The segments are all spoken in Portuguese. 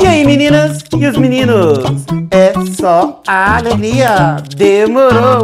E aí, meninas e os meninos? É só a alegria. Demorou.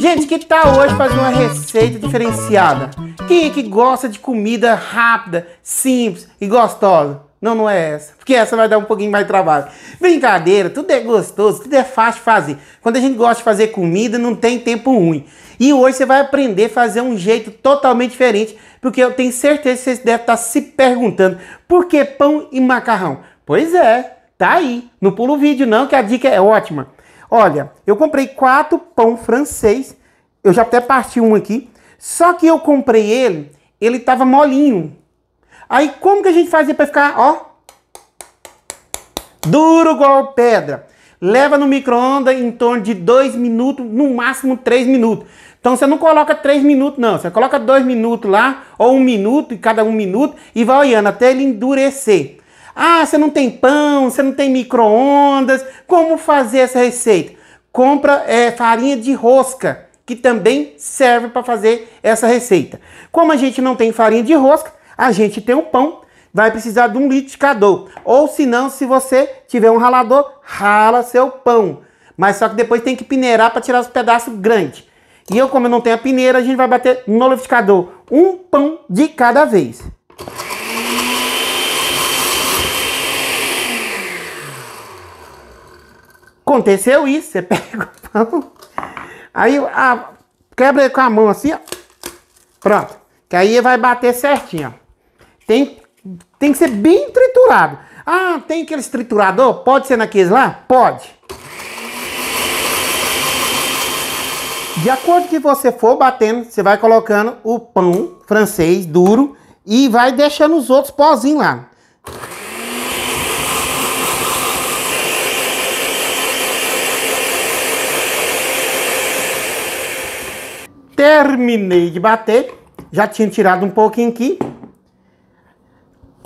Gente, que tal hoje fazer uma receita diferenciada? Quem é que gosta de comida rápida, simples e gostosa? Não, não é essa. Porque essa vai dar um pouquinho mais de trabalho. Brincadeira, tudo é gostoso, tudo é fácil de fazer. Quando a gente gosta de fazer comida, não tem tempo ruim. E hoje você vai aprender a fazer um jeito totalmente diferente, porque eu tenho certeza que vocês devem estar se perguntando por que pão e macarrão? Pois é, tá aí. Não pula o vídeo não, que a dica é ótima. Olha, eu comprei quatro pão francês. Eu já até parti um aqui. Só que eu comprei ele, ele estava molinho. Aí como que a gente fazia para ficar, ó, duro igual pedra? Leva no micro-ondas em torno de 2 minutos, no máximo 3 minutos. Então você não coloca 3 minutos não, você coloca 2 minutos lá, ou 1 um minuto, e cada 1 um minuto, e vai olhando até ele endurecer. Ah, você não tem pão, você não tem micro-ondas, como fazer essa receita? Compra é, farinha de rosca, que também serve para fazer essa receita. Como a gente não tem farinha de rosca, a gente tem um pão, vai precisar de um liquidificador. Ou se não, se você tiver um ralador, rala seu pão. Mas só que depois tem que peneirar para tirar os pedaços grandes. E eu, como eu não tenho a peneira, a gente vai bater no liquidificador. Um pão de cada vez. Aconteceu isso, você pega o pão, aí a, quebra ele com a mão assim, ó. Pronto. Que aí vai bater certinho, ó. Tem, tem que ser bem triturado. Ah, tem aqueles triturador? Pode ser naqueles lá? Pode. De acordo que você for batendo, você vai colocando o pão francês duro e vai deixando os outros pozinhos lá. Terminei de bater, já tinha tirado um pouquinho aqui,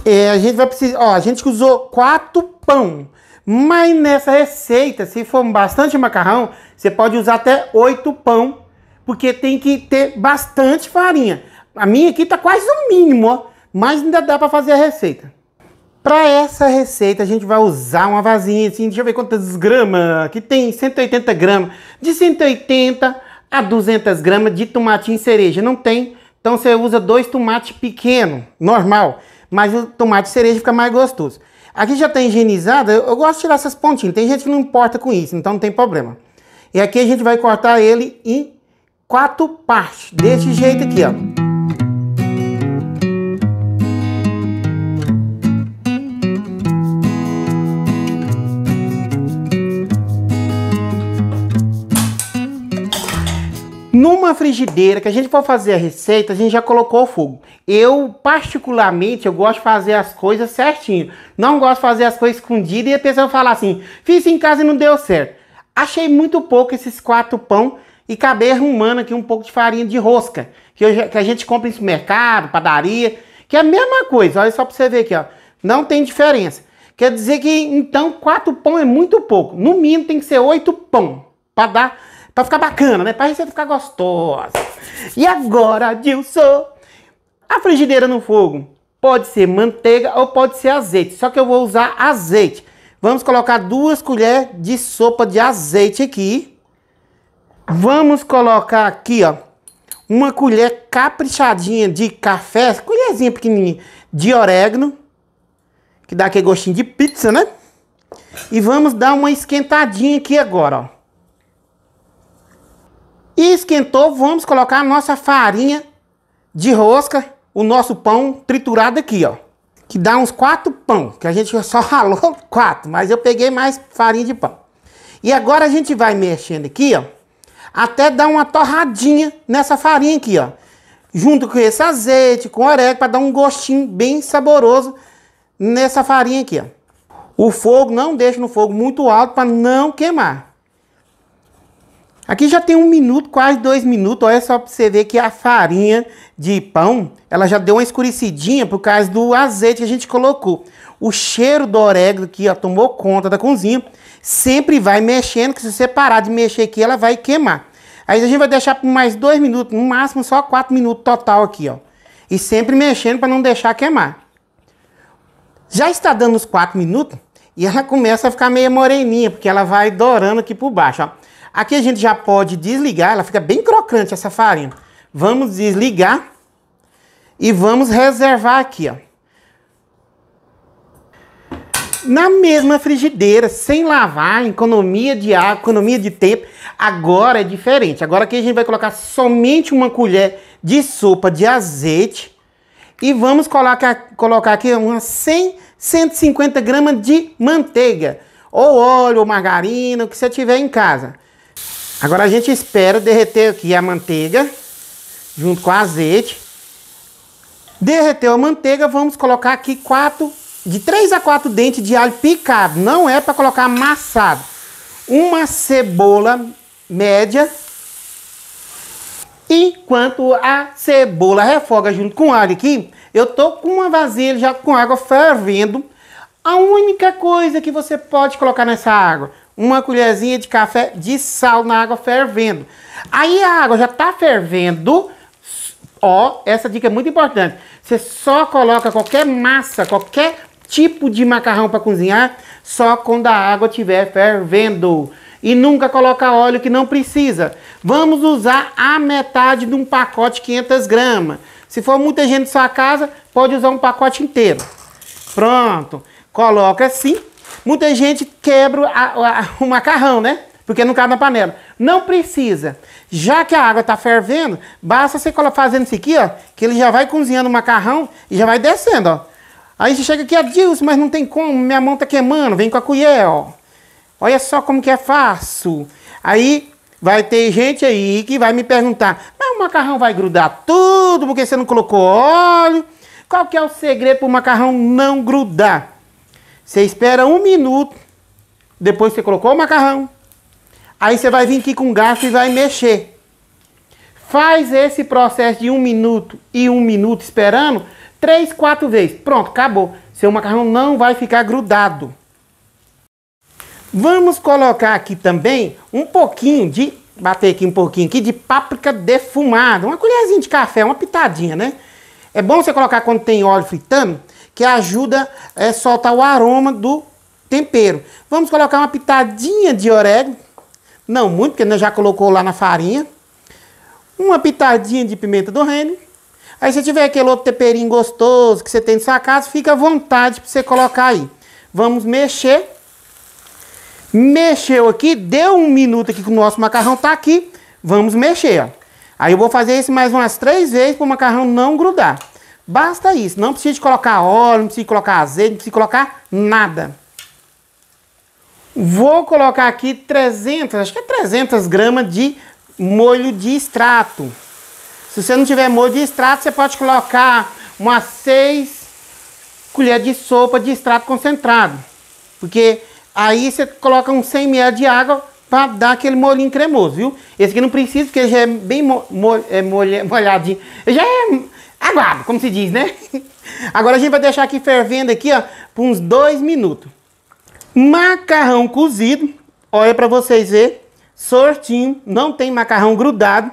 é, a gente vai precisar. Ó, a gente usou quatro pão. Mas nessa receita, se for bastante macarrão, você pode usar até oito pão, porque tem que ter bastante farinha. A minha aqui tá quase o mínimo, ó, mas ainda dá para fazer a receita. Para essa receita, a gente vai usar uma vasinha assim, deixa eu ver quantas gramas, que tem 180 gramas, de 180 a 200 gramas de tomate em cereja, não tem. Então você usa dois tomates pequenos, normal mas o tomate cereja fica mais gostoso. Aqui já está higienizado, eu gosto de tirar essas pontinhas. Tem gente que não importa com isso, então não tem problema. E aqui a gente vai cortar ele em quatro partes, desse jeito aqui, ó. Numa frigideira que a gente for fazer a receita, a gente já colocou o fogo. Eu, particularmente, eu gosto de fazer as coisas certinho. Não gosto de fazer as coisas escondidas e a pessoa falar assim, fiz em casa e não deu certo. Achei muito pouco esses quatro pão e acabei arrumando aqui um pouco de farinha de rosca, que, eu, que a gente compra em supermercado padaria, que é a mesma coisa. Olha só para você ver aqui, ó. Não tem diferença. Quer dizer que, então, quatro pão é muito pouco. No mínimo tem que ser oito pão para dar Pra ficar bacana, né? Pra receita ficar gostosa. E agora, Dilson? A frigideira no fogo pode ser manteiga ou pode ser azeite. Só que eu vou usar azeite. Vamos colocar duas colheres de sopa de azeite aqui. Vamos colocar aqui, ó, uma colher caprichadinha de café, colherzinha pequenininha de orégano, que dá aquele gostinho de pizza, né? E vamos dar uma esquentadinha aqui agora, ó esquentou, vamos colocar a nossa farinha de rosca, o nosso pão triturado aqui, ó. Que dá uns quatro pão, que a gente só ralou quatro, mas eu peguei mais farinha de pão. E agora a gente vai mexendo aqui, ó, até dar uma torradinha nessa farinha aqui, ó. Junto com esse azeite, com orégano, para dar um gostinho bem saboroso nessa farinha aqui, ó. O fogo, não deixa no fogo muito alto para não queimar. Aqui já tem um minuto, quase dois minutos. Olha só para você ver que a farinha de pão, ela já deu uma escurecidinha por causa do azeite que a gente colocou. O cheiro do orégano que ó, tomou conta da cozinha, sempre vai mexendo, que se você parar de mexer aqui, ela vai queimar. Aí a gente vai deixar por mais dois minutos, no máximo só quatro minutos total aqui, ó. E sempre mexendo para não deixar queimar. Já está dando os quatro minutos e ela começa a ficar meio moreninha, porque ela vai dourando aqui por baixo, ó. Aqui a gente já pode desligar, ela fica bem crocante essa farinha. Vamos desligar e vamos reservar aqui, ó. Na mesma frigideira, sem lavar, economia de água, economia de tempo. Agora é diferente. Agora aqui a gente vai colocar somente uma colher de sopa de azeite e vamos colocar, colocar aqui umas 100, 150 gramas de manteiga ou óleo ou margarina, o que você tiver em casa. Agora a gente espera derreter aqui a manteiga junto com o azeite. Derreteu a manteiga, vamos colocar aqui quatro, de três a quatro dentes de alho picado. Não é para colocar amassado. Uma cebola média. Enquanto a cebola refoga junto com o alho aqui, eu tô com uma vasilha já com água fervendo. A única coisa que você pode colocar nessa água uma colherzinha de café de sal na água fervendo. Aí a água já está fervendo. Ó, essa dica é muito importante. Você só coloca qualquer massa, qualquer tipo de macarrão para cozinhar, só quando a água estiver fervendo. E nunca coloca óleo que não precisa. Vamos usar a metade de um pacote 500 gramas. Se for muita gente na sua casa, pode usar um pacote inteiro. Pronto. Coloca assim Muita gente quebra a, a, o macarrão, né? Porque não cabe na panela. Não precisa. Já que a água está fervendo, basta você fazendo isso aqui, ó, que ele já vai cozinhando o macarrão e já vai descendo, ó. Aí você chega aqui, Deus, mas não tem como, minha mão tá queimando, vem com a colher, ó. Olha só como que é fácil. Aí vai ter gente aí que vai me perguntar, mas o macarrão vai grudar tudo porque você não colocou óleo? Qual que é o segredo para o macarrão não grudar? Você espera um minuto, depois você colocou o macarrão. Aí você vai vir aqui com garfo e vai mexer. Faz esse processo de um minuto e um minuto esperando, três, quatro vezes. Pronto, acabou. Seu macarrão não vai ficar grudado. Vamos colocar aqui também um pouquinho de, bater aqui um pouquinho aqui de páprica defumada. Uma colherzinha de café, uma pitadinha, né? É bom você colocar quando tem óleo fritando, que ajuda a é, soltar o aroma do tempero. Vamos colocar uma pitadinha de orégano, não muito, porque nós né, já colocou lá na farinha. Uma pitadinha de pimenta do reino. Aí se tiver aquele outro temperinho gostoso que você tem na sua casa, fica à vontade para você colocar aí. Vamos mexer. Mexeu aqui, deu um minuto aqui que o nosso macarrão tá aqui. Vamos mexer, ó. Aí eu vou fazer isso mais umas três vezes para o macarrão não grudar. Basta isso. Não precisa de colocar óleo, não precisa colocar azeite, não precisa colocar nada. Vou colocar aqui 300, acho que é 300 gramas de molho de extrato. Se você não tiver molho de extrato, você pode colocar umas 6 colheres de sopa de extrato concentrado. Porque aí você coloca uns 100 ml de água para dar aquele molhinho cremoso, viu? Esse aqui não precisa, porque ele já é bem mo, é molhadinho. Já é, aguado, como se diz, né? Agora a gente vai deixar aqui fervendo aqui, ó, por uns dois minutos. Macarrão cozido, olha para vocês ver, sortinho, não tem macarrão grudado.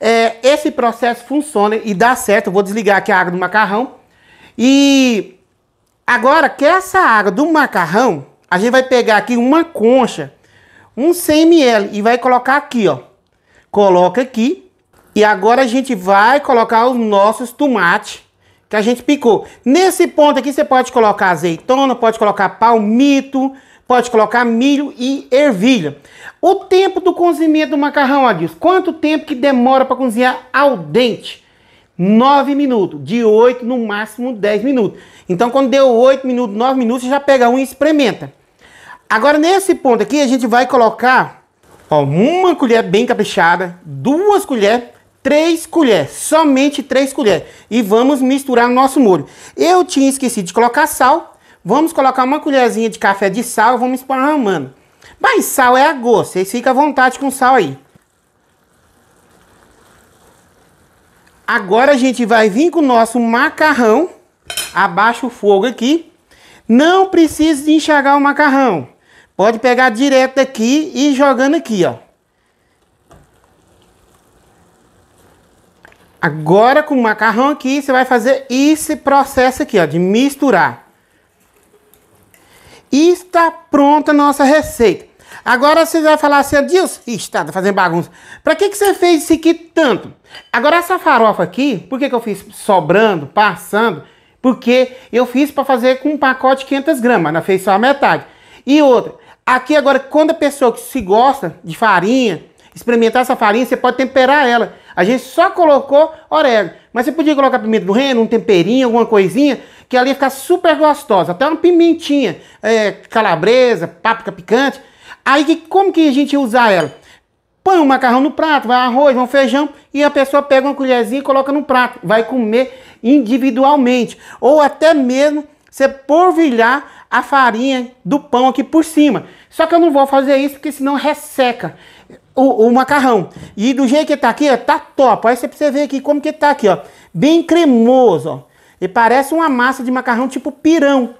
É, esse processo funciona e dá certo. Eu vou desligar aqui a água do macarrão. E agora que essa água do macarrão, a gente vai pegar aqui uma concha, um 100 ml e vai colocar aqui, ó. Coloca aqui e agora a gente vai colocar os nossos tomates que a gente picou. Nesse ponto aqui você pode colocar azeitona, pode colocar palmito, pode colocar milho e ervilha. O tempo do cozimento do macarrão, Adilson, quanto tempo que demora para cozinhar ao dente? 9 minutos, de 8 no máximo 10 minutos. Então quando deu 8 minutos, 9 minutos, você já pega um e experimenta. Agora nesse ponto aqui a gente vai colocar ó, uma colher bem caprichada, duas colheres 3 colheres, somente 3 colheres. E vamos misturar o nosso molho. Eu tinha esquecido de colocar sal. Vamos colocar uma colherzinha de café de sal, vamos esparramando. Mas sal é a gosto, vocês ficam à vontade com sal aí. Agora a gente vai vir com o nosso macarrão. Abaixa o fogo aqui. Não precisa enxergar o macarrão. Pode pegar direto aqui e jogando aqui, ó. Agora com o macarrão aqui, você vai fazer esse processo aqui, ó, de misturar. E está pronta a nossa receita. Agora você vai falar assim, Deus, está fazendo bagunça. Para que, que você fez isso aqui tanto? Agora essa farofa aqui, por que, que eu fiz sobrando, passando? Porque eu fiz para fazer com um pacote de 500 gramas, não fez só a metade. E outra, aqui agora, quando a pessoa que se gosta de farinha, experimentar essa farinha, você pode temperar ela. A gente só colocou orégano. Mas você podia colocar pimenta do reino, um temperinho, alguma coisinha, que ela ia ficar super gostosa. Até uma pimentinha, é, calabresa, páprica picante. Aí que, como que a gente ia usar ela? Põe um macarrão no prato, vai arroz, um feijão, e a pessoa pega uma colherzinha e coloca no prato. Vai comer individualmente. Ou até mesmo você porvilhar a farinha do pão aqui por cima. Só que eu não vou fazer isso porque senão resseca o, o, macarrão. E do jeito que tá aqui, ó, tá top. Aí você ver aqui como que tá aqui, ó. Bem cremoso, ó. E parece uma massa de macarrão tipo pirão.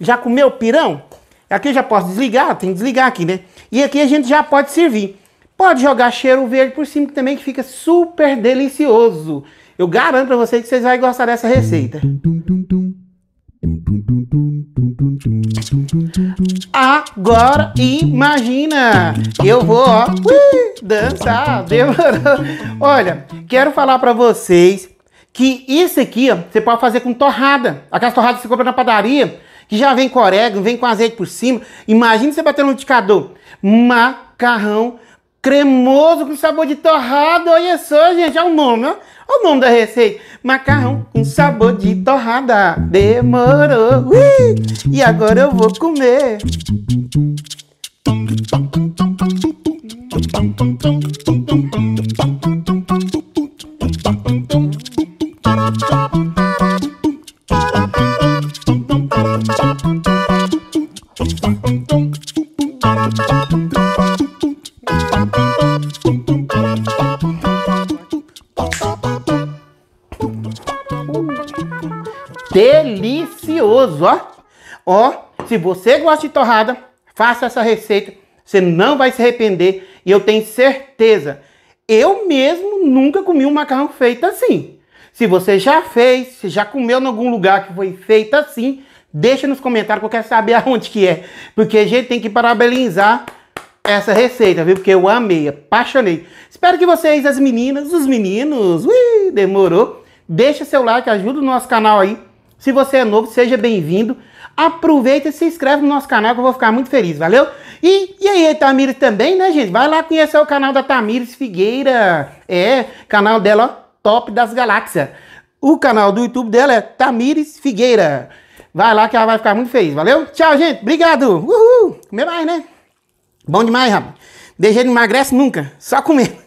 Já comeu pirão? Aqui eu já posso desligar, tem que desligar aqui, né? E aqui a gente já pode servir. Pode jogar cheiro verde por cima também, que fica super delicioso. Eu garanto pra vocês que vocês vão gostar dessa receita. tum, tum, tum agora imagina. Eu vou, ó, ui, dançar, demorou. Olha, quero falar para vocês que isso aqui, ó, você pode fazer com torrada. Aquelas torradas que você compra na padaria, que já vem com orégano, vem com azeite por cima. Imagina você bater no indicador, Macarrão cremoso com sabor de torrada. Olha só, gente, é o nome, ó o nome é da receita: macarrão com sabor de torrada. Demorou, ui, e agora eu vou comer. Hum. se você gosta de torrada, faça essa receita. Você não vai se arrepender. E eu tenho certeza. Eu mesmo nunca comi um macarrão feito assim. Se você já fez, se já comeu em algum lugar que foi feito assim, deixa nos comentários que eu quero saber aonde que é. Porque a gente tem que parabenizar essa receita, viu? Porque eu amei, apaixonei. Espero que vocês, as meninas, os meninos, ui, demorou. Deixa seu like, ajuda o nosso canal aí se você é novo, seja bem-vindo. Aproveita e se inscreve no nosso canal que eu vou ficar muito feliz, valeu? E, e aí, Tamires também, né, gente? Vai lá conhecer o canal da Tamires Figueira. É, canal dela, ó, top das galáxias. O canal do YouTube dela é Tamires Figueira. Vai lá que ela vai ficar muito feliz, valeu? Tchau, gente. Obrigado. Uhul. Comer mais, né? Bom demais, rapaz. Deixa ele emagrece nunca. Só comer.